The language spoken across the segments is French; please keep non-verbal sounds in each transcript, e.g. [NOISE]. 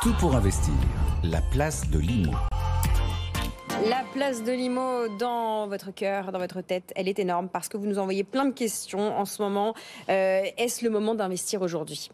Tout pour investir. La place de Limo. La place de Limo dans votre cœur, dans votre tête, elle est énorme parce que vous nous envoyez plein de questions en ce moment. Euh, est-ce le moment d'investir aujourd'hui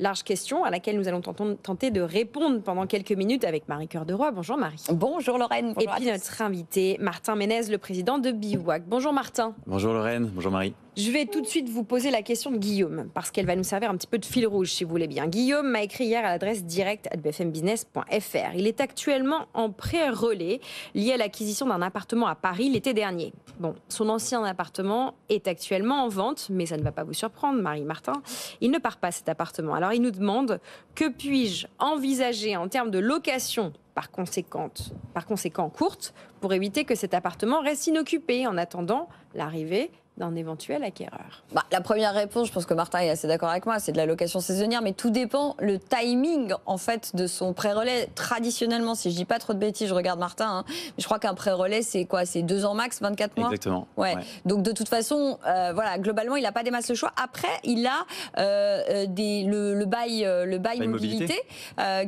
Large question à laquelle nous allons tenter de répondre pendant quelques minutes avec Marie-Cœur de Roy. Bonjour Marie. Bonjour Lorraine. Et puis notre invité, Martin Ménez, le président de Biwak. Bonjour Martin. Bonjour Lorraine. Bonjour Marie. Je vais tout de suite vous poser la question de Guillaume, parce qu'elle va nous servir un petit peu de fil rouge, si vous voulez bien. Guillaume m'a écrit hier à l'adresse directe at bfmbusiness.fr. Il est actuellement en pré-relais lié à l'acquisition d'un appartement à Paris l'été dernier. Bon, son ancien appartement est actuellement en vente, mais ça ne va pas vous surprendre, Marie-Martin. Il ne part pas cet appartement. Alors il nous demande que puis-je envisager en termes de location par, par conséquent courte, pour éviter que cet appartement reste inoccupé en attendant l'arrivée d'un éventuel acquéreur bah, La première réponse, je pense que Martin est assez d'accord avec moi, c'est de la location saisonnière, mais tout dépend le timing en fait de son pré-relais. Traditionnellement, si je dis pas trop de bêtises, je regarde Martin, hein, je crois qu'un pré-relais c'est quoi C'est deux ans max, 24 mois Exactement. Ouais. Donc de toute façon, euh, voilà, globalement, il n'a pas des masses de choix. Après, il a euh, euh, le, bail, le bail, mobilité,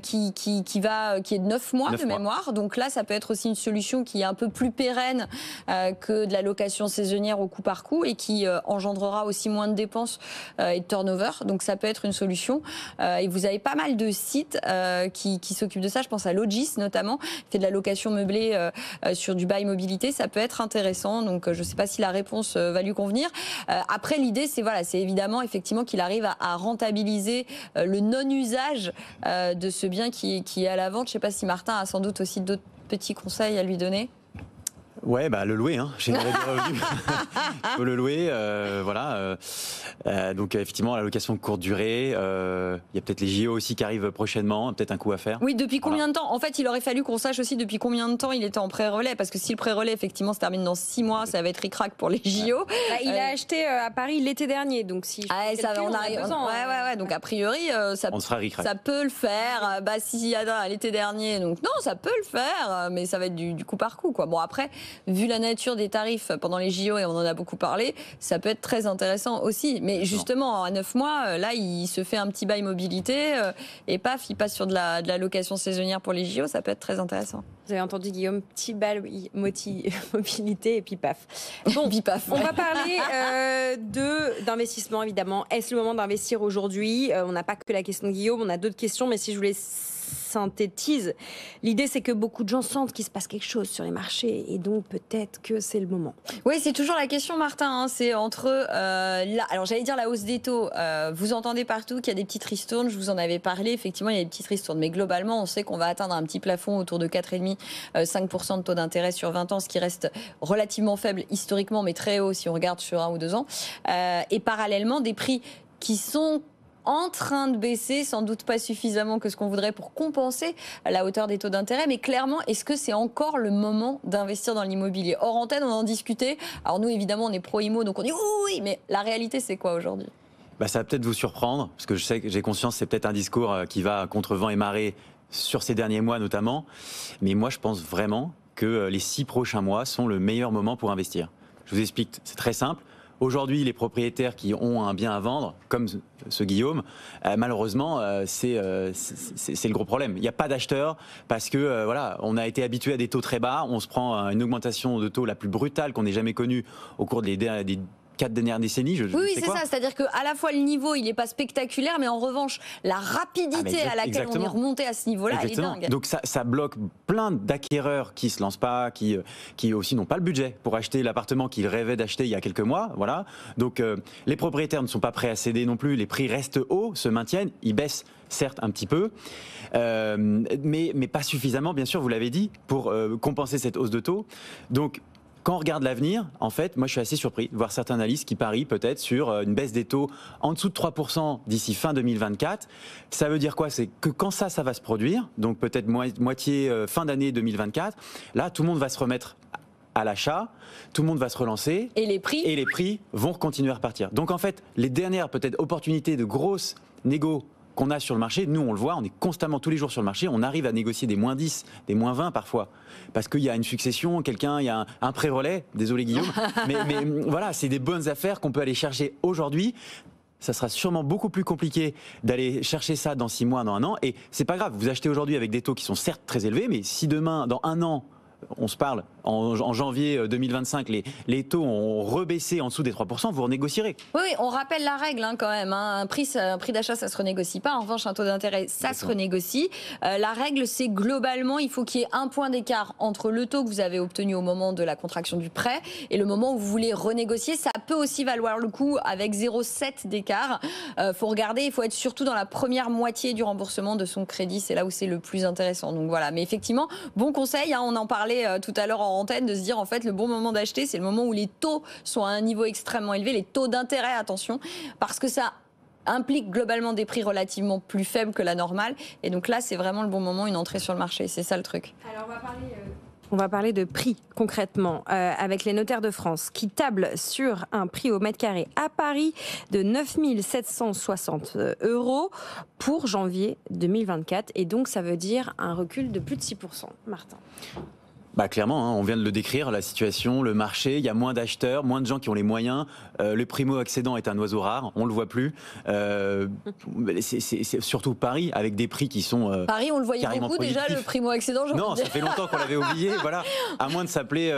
qui, qui, va, qui est de 9 mois de mémoire. Donc là, ça peut être aussi une solution qui est un peu plus pérenne que de la location saisonnière au coup par coup et qui euh, engendrera aussi moins de dépenses euh, et de turnover. Donc ça peut être une solution. Euh, et vous avez pas mal de sites qui, s'occupent de ça. Je pense à Logis notamment, qui fait de la location meublée sur du bail mobilité. Ça peut être intéressant. Donc je ne sais pas si la réponse va lui convenir. après, l'idée, c'est voilà, c'est évidemment effectivement qu'il arrive à, rentabiliser le non-usage de ce bien qui, qui est à la vente. Je ne sais pas si Martin a sans doute aussi d'autres petits conseils à lui donner Ouais, bah le louer, hein. de le revenus. Il faut le louer, euh, voilà. Euh, euh, donc effectivement, la location courte durée. Il y a peut-être les JO aussi qui arrivent prochainement, peut-être un coup à faire. Oui, depuis combien de temps En fait, il aurait fallu qu'on sache aussi depuis combien de temps il était en pré-relais, parce que si le pré-relais effectivement se termine dans six mois, ça va être ric-rac pour les JO. Bah, il a acheté à Paris l'été dernier, donc si. Ah, ça, on, on arrive. Ouais, ouais, ouais. Donc a priori, ça. ça peut le faire. Bah si, l'été dernier, donc non, ça peut le faire, mais ça va être du, du coup par coup, quoi. Bon après vu la nature des tarifs pendant les JO, et on en a beaucoup parlé, ça peut être très intéressant aussi. Mais justement, à 9 mois, euh, là, il se fait un petit bail mobilité, euh, et paf, il passe sur de la, de la location saisonnière pour les JO, ça peut être très intéressant. Vous avez entendu Guillaume, petit bal [LAUGHS] mobilité et puis paf. Bon, paf, on va parler euh, de d'investissement évidemment. Est-ce le moment d'investir aujourd'hui euh, On n'a pas que la question de Guillaume, on a d'autres questions, mais si je voulais synthétise, l'idée c'est que beaucoup de gens sentent qu'il se passe quelque chose sur les marchés et donc peut-être que c'est le moment. Oui, c'est toujours la question, Martin. Hein. c'est entre euh, là, alors j'allais dire la hausse des taux. vous entendez partout qu'il y a des petites ristournes. Je vous en avais parlé. Effectivement, il y a des petites ristournes, mais globalement, on sait qu'on va atteindre un petit plafond autour de 4,5 5% euh, de taux d'intérêt sur 20 ans, ce qui reste relativement faible historiquement, mais très haut si on regarde sur un ou deux ans. Euh, et parallèlement, des prix qui sont en train de baisser, sans doute pas suffisamment que ce qu'on voudrait pour compenser la hauteur des taux d'intérêt, mais clairement, est-ce que c'est encore le moment d'investir dans l'immobilier Hors antenne, on en discutait. Alors nous, évidemment, on est pro-immo, donc on dit oui, mais la réalité, c'est quoi aujourd'hui bah, ça va peut-être vous surprendre, parce que je sais que j'ai conscience, c'est peut-être un discours euh, qui va contre vent et marée sur ces derniers mois notamment. Mais moi, je pense vraiment que euh, les six prochains mois sont le meilleur moment pour investir. Je vous explique, c'est très simple. Aujourd'hui, les propriétaires qui ont un bien à vendre, comme ce Guillaume, euh, malheureusement, euh, c'est le gros problème. Il n'y a pas d'acheteurs parce que voilà, on a été habitué à des taux très bas. On se prend une augmentation de taux la plus brutale qu'on ait jamais connue au cours des, des quatre dernières décennies. Je, je oui, c'est ça. C'est-à-dire qu'à la fois le niveau, il n'est pas spectaculaire, mais en revanche, la rapidité ah, à laquelle on est remonté à ce niveau-là, est dingue. Donc ça, bloque plein d'acquéreurs qui se lancent pas, qui, euh, qui aussi n'ont pas le budget pour acheter l'appartement qu'ils rêvaient d'acheter il y a quelques mois. Voilà. Donc euh, les propriétaires ne sont pas prêts à céder non plus. Les prix restent hauts, se maintiennent, ils baissent certes un petit peu, euh, mais, mais pas suffisamment, bien sûr, vous l'avez dit, pour compenser cette hausse de taux. Donc quand on regarde l'avenir, en fait, moi je suis assez surpris de voir certains analystes qui parient peut-être sur euh, une baisse des taux en dessous de 3% d'ici fin 2024. Ça veut dire quoi C'est que quand ça, ça va se produire, donc peut-être moitié euh, fin d'année 2024, là tout le monde va se remettre à l'achat, tout le monde va se relancer. Et les prix Et les prix vont continuer à repartir. Donc en fait, les dernières peut-être opportunités de grosses négo qu'on a sur le marché, nous on le voit, on est constamment tous les jours sur le marché, on arrive à négocier des moins 10, des moins 20 parfois, parce qu'il y a une succession, quelqu'un, il y a un, pré-relais, désolé Guillaume, [LAUGHS] mais, mais mm, voilà, c'est des bonnes affaires qu'on peut aller chercher aujourd'hui ça sera sûrement beaucoup plus compliqué d'aller chercher ça dans six mois, dans un an. Et c'est pas grave, vous achetez aujourd'hui avec des taux qui sont certes très élevés, mais si demain, dans un an, on se parle, en, janvier 2025, euh, les, taux ont rebaissé en dessous des 3%, vous renégocierez. Oui, on rappelle la règle hein, quand même. Hein. Un prix, d'achat, ça ne se renégocie pas. En revanche, un taux d'intérêt, ça se renégocie. Euh, la règle, c'est globalement, il faut qu'il y ait un point d'écart entre le taux que vous avez obtenu au moment de la contraction du prêt et le moment où vous voulez renégocier. Ça peut aussi valoir le coup avec 0,7 d'écart. Il euh, faut regarder, il faut être surtout dans la première moitié du remboursement de son crédit. C'est là où c'est le plus intéressant. Donc voilà. Mais effectivement, bon conseil, hein, on en parlait euh, tout à l'heure en antenne, de se dire en fait le bon moment d'acheter, c'est le moment où les taux sont à un niveau extrêmement élevé, les taux d'intérêt, attention, parce que ça implique globalement des prix relativement plus faibles que la normale. Et donc là, c'est vraiment le bon moment, une entrée sur le marché. C'est ça le truc. Alors on va parler. Euh, de prix concrètement euh, avec les notaires de France qui tablent sur un prix au mètre carré à Paris de 9 760 euros pour janvier 2024 et donc ça veut dire un recul de plus de 6%. Martin. Bah clairement, hein, on vient de le décrire, la situation, le marché, il y a moins d'acheteurs, moins de gens qui ont les moyens, euh, le primo-accédant est un oiseau rare, on ne le voit plus. Euh, c'est surtout Paris, avec des prix qui sont... Euh, Paris, on le voyait beaucoup déjà, le primo-accédant, Non, ça fait longtemps qu'on l'avait oublié, [LAUGHS] voilà, à moins de s'appeler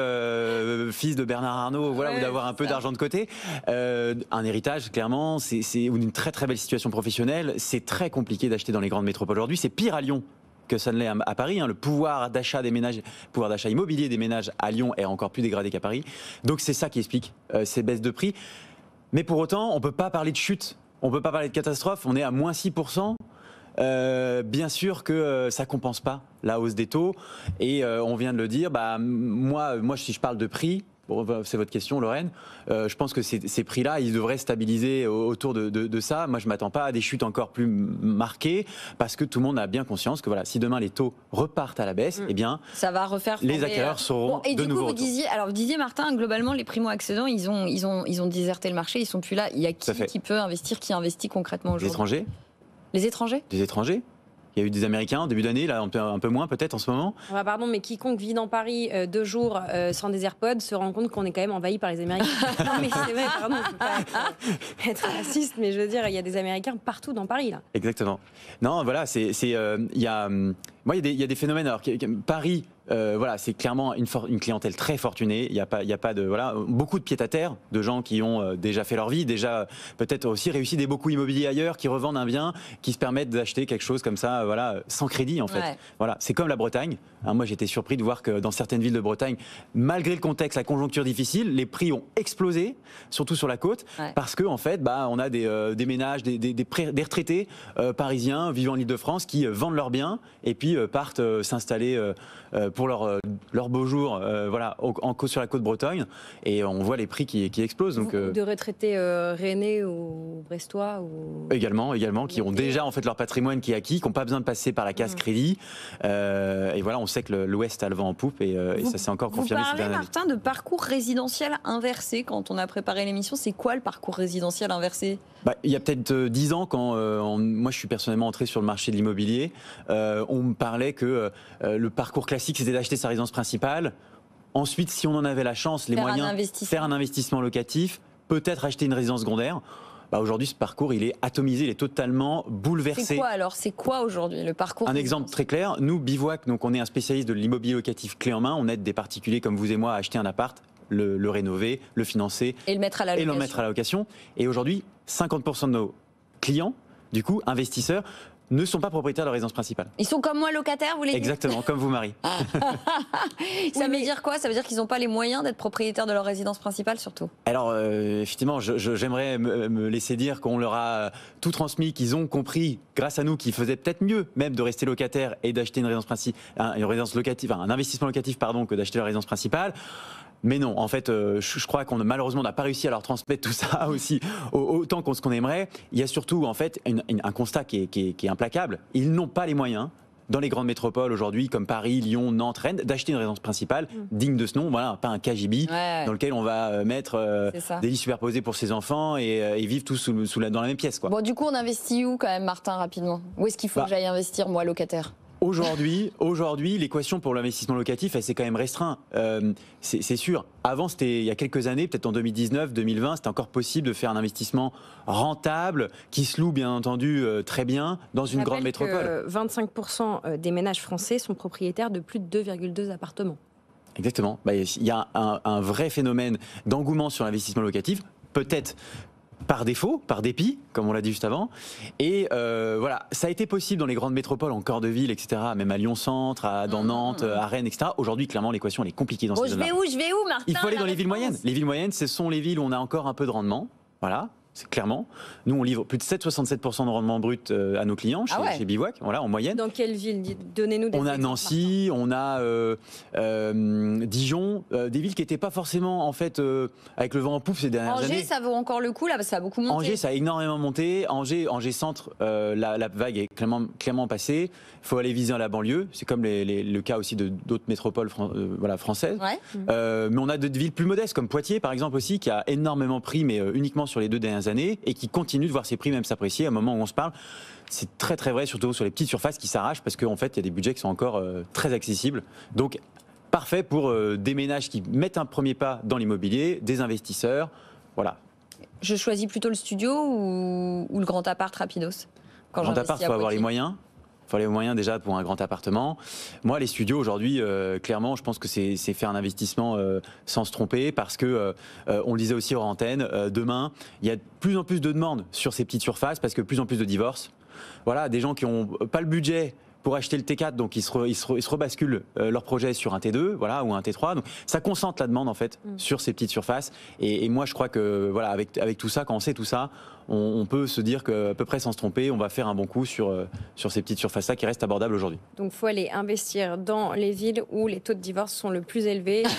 fils de Bernard Arnault, voilà, ou d'avoir un peu d'argent de côté. un héritage, clairement, c'est une très très belle situation professionnelle, c'est très compliqué d'acheter dans les grandes métropoles aujourd'hui, c'est pire à Lyon que ça ne l'est à Paris. Hein. Le pouvoir d'achat des ménages, pouvoir d'achat immobilier des ménages à Lyon est encore plus dégradé qu'à Paris. Donc c'est ça qui explique euh, ces baisses de prix. Mais pour autant, on ne peut pas parler de chute, on ne peut pas parler de catastrophe. On est à moins 6%. Euh, bien sûr que euh, ça compense pas la hausse des taux et on vient de le dire. Bah, moi, moi si je parle de prix, bah, c'est votre question, Lorraine. Euh, je pense que ces, prix-là, ils devraient stabiliser autour de, ça. Moi, je ne m'attends pas à des chutes encore plus marquées parce que tout le monde a bien conscience que voilà, si demain les taux repartent à la baisse, mm. eh bien, ça va refaire. Les acquéreurs euh, seront et de du Coup, vous disiez, alors, Didier Martin, globalement, les primo-accédants, ils ont, ils, ont, ils ont déserté le marché, ils sont plus là. Il y a qui, qui peut investir, qui investit concrètement aujourd'hui Les étrangers. Les étrangers Les étrangers il y a eu des Américains au début d'année, là un peu, moins peut-être en ce moment. Ah, pardon, mais quiconque vit dans Paris euh, deux jours euh, sans des AirPods se rend compte qu'on est quand même envahi par les Américains. [LAUGHS] non, mais c'est vrai, pardon, être raciste, mais je veux dire, il y a des Américains partout dans Paris là. Exactement. Non, voilà, c'est, euh, il y a, hum, moi, il y, a des phénomènes. Alors, Paris euh, voilà, c'est clairement une, clientèle très fortunée. Il n'y a pas, il a pas de voilà, beaucoup de pieds à terre, de gens qui ont euh, déjà fait leur vie, déjà peut-être aussi réussi des beaucoup immobiliers ailleurs, qui revendent un bien, qui se permettent d'acheter quelque chose comme ça, voilà, sans crédit en fait. Voilà, c'est comme la Bretagne. Moi, hein, moi, j'étais surpris de voir que dans certaines villes de Bretagne, malgré le contexte, la conjoncture difficile, les prix ont explosé, surtout sur la côte, parce que en fait, bah, on a des, euh, ménages, des, des, retraités parisiens vivant en Île-de-France qui vendent leurs biens et puis partent s'installer pour leur, euh, leur beau jour euh, voilà, en en, sur la côte Bretagne. Et on voit les prix qui, qui explosent. Donc, euh, De retraités rennais ou brestois Également, également, qui ont déjà en fait leur patrimoine qui est acquis, qui n'ont pas besoin de passer par la casse mmh. crédit. et voilà, on sait que l'Ouest a le vent en poupe et, ça s'est encore confirmé. Vous parlez, Martin, de parcours résidentiel inversé quand on a préparé l'émission. C'est quoi le parcours résidentiel inversé bah, Il y a peut-être dix ans, quand moi je suis personnellement entré sur le marché de l'immobilier, on me parlait que le parcours classique d'acheter sa résidence principale. Ensuite, si on en avait la chance, les moyens, faire un investissement locatif, peut-être acheter une résidence secondaire. Bah aujourd'hui, ce parcours, il est atomisé, il est totalement bouleversé. C'est quoi alors C'est quoi aujourd'hui le parcours Un exemple très clair. Nous, Bivouac, donc on est un spécialiste de l'immobilier locatif clé en main. On aide des particuliers comme vous et moi à acheter un appart, le, rénover, le financer et le mettre à la location. Et, et aujourd'hui, 50% de nos clients, du coup, investisseurs, ne sont pas propriétaires de leur résidence principale. Ils sont comme moi locataires, vous les Exactement, comme vous, Marie. Ah. [LAUGHS] ça veut dire quoi Ça veut dire qu'ils n'ont pas les moyens d'être propriétaires de leur résidence principale, surtout Alors, euh, effectivement, j'aimerais me laisser dire qu'on leur a euh, tout transmis, qu'ils ont compris, grâce à nous, qu'ils faisaient peut-être mieux même de rester locataire et d'acheter une résidence principale, une résidence locative, un investissement locatif, pardon, que d'acheter leur résidence principale. Mais non, en fait, euh, je, crois qu'on malheureusement n'a pas réussi à leur transmettre tout ça [LAUGHS] aussi autant qu'on ce qu'on aimerait. Il y a surtout en fait un constat qui est, implacable. Ils n'ont pas les moyens dans les grandes métropoles aujourd'hui, comme Paris, Lyon, Nantes, Rennes, d'acheter une résidence principale mm. digne de ce nom, voilà, pas un KGB dans lequel on va euh, mettre euh, des lits superposés pour ses enfants et, vivre tous sous, dans la même pièce. Bon, du coup, on investit où quand même, Martin, rapidement Où est-ce qu'il faut bah que j'aille investir, moi, locataire Aujourd'hui, aujourd'hui, l'équation pour l'investissement locatif, elle s'est quand même restreinte. Euh, c'est sûr. Avant, c'était il y a quelques années, peut-être en 2019, 2020, c'était encore possible de faire un investissement rentable qui se loue bien entendu euh, très bien dans une grande métropole. 25% euh, des ménages français sont propriétaires de plus de 2,2 appartements. Exactement. Bah, il y a un, un vrai phénomène d'engouement sur l'investissement locatif. Peut-être par défaut, par dépit, comme on l'a dit juste avant. Et euh, voilà, ça a été possible dans les grandes métropoles, en corps de ville, etc., même à Lyon-Centre, dans mmh, Nantes, mmh, mmh. à Rennes, etc. Aujourd'hui, clairement, l'équation, elle est compliquée dans oh, ces zones Je vais où, je vais où, Martin Il faut aller dans les villes moyennes. Les villes moyennes, ce sont les villes où on a encore un peu de rendement. Voilà c'est clairement. Nous, on livre plus de 7-67% de rendement brut euh, à nos clients ah chez, Bivouac, voilà, en moyenne. Dans quelle ville Donnez-nous des On a Nancy, on a euh, euh, Dijon, des villes qui n'étaient pas forcément, en fait, avec le vent en poupe ces dernières années. Angers, ça vaut encore le coup, là, ça a beaucoup monté. Angers, ça a énormément monté. Angers, Angers Centre, la, la, vague est clairement, clairement passée. Il faut aller viser la banlieue. C'est comme les, le cas aussi de d'autres métropoles voilà, françaises. mais on a d'autres villes plus modestes, comme Poitiers, par exemple, aussi, qui a énormément pris, mais uniquement sur les deux dernières années et qui continue de voir ses prix même s'apprécier à un moment où on se parle. C'est très très vrai, surtout sur les petites surfaces qui s'arrachent parce qu'en fait, il y a des budgets qui sont encore euh, très accessibles. Donc, parfait pour euh, des ménages qui mettent un premier pas dans l'immobilier, des investisseurs. Voilà. Je choisis plutôt le studio ou, le grand appart rapidos quand Grand appart, il faut avoir les moyens. Il fallait les moyens déjà pour un grand appartement. Moi, les studios aujourd'hui, euh, clairement, je pense que c'est faire un investissement euh, sans se tromper parce que, euh, on le disait aussi hors antenne, demain, il y a de plus en plus de demandes sur ces petites surfaces parce que plus en plus de divorces. Voilà, des gens qui n'ont pas le budget pour acheter le T4, donc ils se, rebasculent leur projet sur un T2, voilà, ou un T3. Donc ça concentre la demande en fait mm. sur ces petites surfaces. Et, moi, je crois que voilà, avec, avec tout ça, quand on sait tout ça, on, peut se dire qu'à peu près sans se tromper, on va faire un bon coup sur, euh, sur ces petites surfaces-là qui restent abordables aujourd'hui. Donc il faut aller investir dans les villes où les taux de divorce sont le plus élevés. [LAUGHS]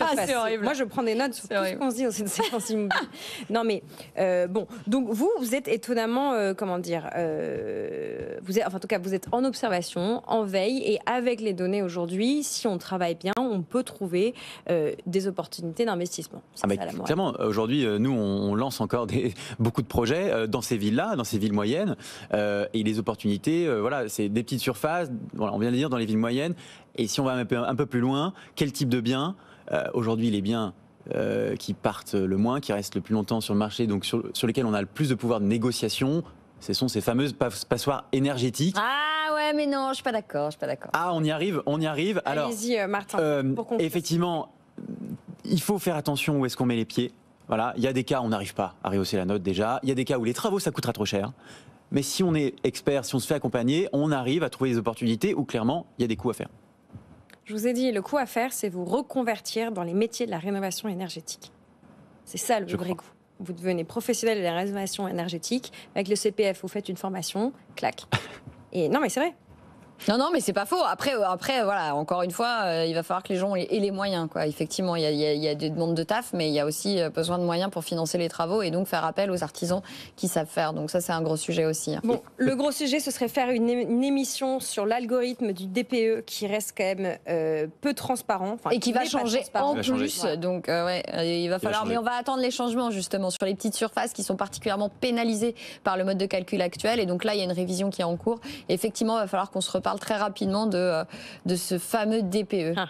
Ah, c'est horrible. Moi, je prends des notes sur tout ce qu'on se dit dans cette séquence [LAUGHS] Non, mais euh, bon, donc vous, vous êtes étonnamment, euh, comment dire, vous êtes, enfin, en tout cas, vous êtes en observation, en veille, et avec les données aujourd'hui, si on travaille bien, on peut trouver des opportunités d'investissement. Ah, clairement, aujourd'hui, nous, on, lance encore des, [LAUGHS] beaucoup de projets euh, dans ces villes-là, dans ces villes moyennes. Euh, et les opportunités, euh, voilà, c'est des petites surfaces, voilà, on vient de dire, dans les villes moyennes. Et si on va un peu, plus loin, quel type de biens Aujourd'hui, les biens qui partent le moins, qui restent le plus longtemps sur le marché, donc sur, lesquels on a le plus de pouvoir de négociation. Ce sont ces fameuses passoires énergétiques. Ah ouais, mais non, je suis pas d'accord, je suis pas d'accord. Ah, on y arrive, on y arrive. Alors, Allez-y, Martin. effectivement, il faut faire attention où est-ce qu'on met les pieds. Voilà, il y a des cas où on n'arrive pas à rehausser la note déjà. Il y a des cas où les travaux, ça coûtera trop cher. Mais si on est expert, si on se fait accompagner, on arrive à trouver des opportunités où clairement, il y a des coûts à faire. Je vous ai dit, le coût à faire, c'est vous reconvertir dans les métiers de la rénovation énergétique. C'est ça le vrai vous devenez professionnel de la rénovation énergétique. Avec le CPF, vous faites une formation, clac. [LAUGHS] Et non, mais c'est vrai. Non, non, mais c'est pas faux. Après, euh, après, voilà, encore une fois, euh, il va falloir que les gens aient, les moyens, quoi. Effectivement, il y, a, des demandes de taf, mais il y a aussi euh, besoin de moyens pour financer les travaux et donc faire appel aux artisans qui savent faire. Donc ça, c'est un gros sujet aussi. Hein. le gros sujet, ce serait faire une, émission sur l'algorithme du DPE qui reste quand même peu transparent et qui, va changer en plus. Donc il va falloir, mais on va attendre les changements justement sur les petites surfaces qui sont particulièrement pénalisées par le mode de calcul actuel. Et donc là, il y a une révision qui est en cours. effectivement, il va falloir qu'on se repasse parle très rapidement de, euh, de ce fameux DPE. Ah.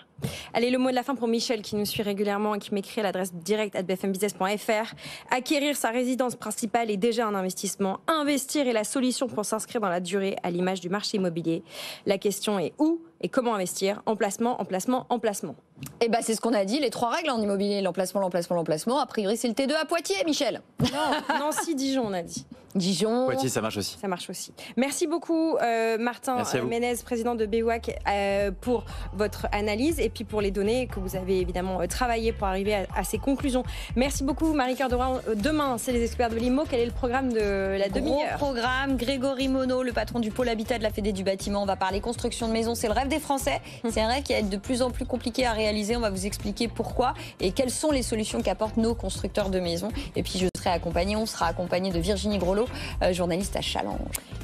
Allez, le mot de la fin pour Michel qui nous suit régulièrement et qui m'écrit à l'adresse directe at bfmbusiness.fr. Acquérir sa résidence principale est déjà un investissement. Investir est la solution pour s'inscrire dans la durée à l'image du marché immobilier. La question est où et comment investir Emplacement, emplacement, emplacement. Eh ben, c'est ce qu'on a dit, les trois règles hein, en immobilier, l'emplacement, l'emplacement, l'emplacement. A priori, c'est le T2 à Poitiers, Michel. Non, Nancy, Dijon, on a dit. Dijon. Poitiers, ça marche aussi. Ça marche aussi. Merci beaucoup, euh, Martin Ménez, président de Béouac euh, pour votre analyse et puis pour les données que vous avez évidemment travaillé euh, travaillées pour arriver à, ces conclusions. Merci beaucoup, Marie-Cœur Demain, c'est les experts de l'IMO. Quel est le programme de la demi-heure programme. Grégory Monod, le patron du pôle habitat de la Fédé du bâtiment, on va parler construction de maisons. C'est le rêve des Français. Hum. C'est un rêve qui va de plus en plus compliqué à réaliser on va vous expliquer pourquoi et quelles sont les solutions qu'apportent nos constructeurs de maisons. Et puis je serai accompagnée, on sera accompagné de Virginie Grolot, euh, journaliste à Challenge.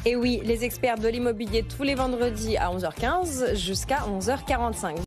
Et oui, les experts de l'immobilier tous les vendredis à 11h15 jusqu'à 11h45.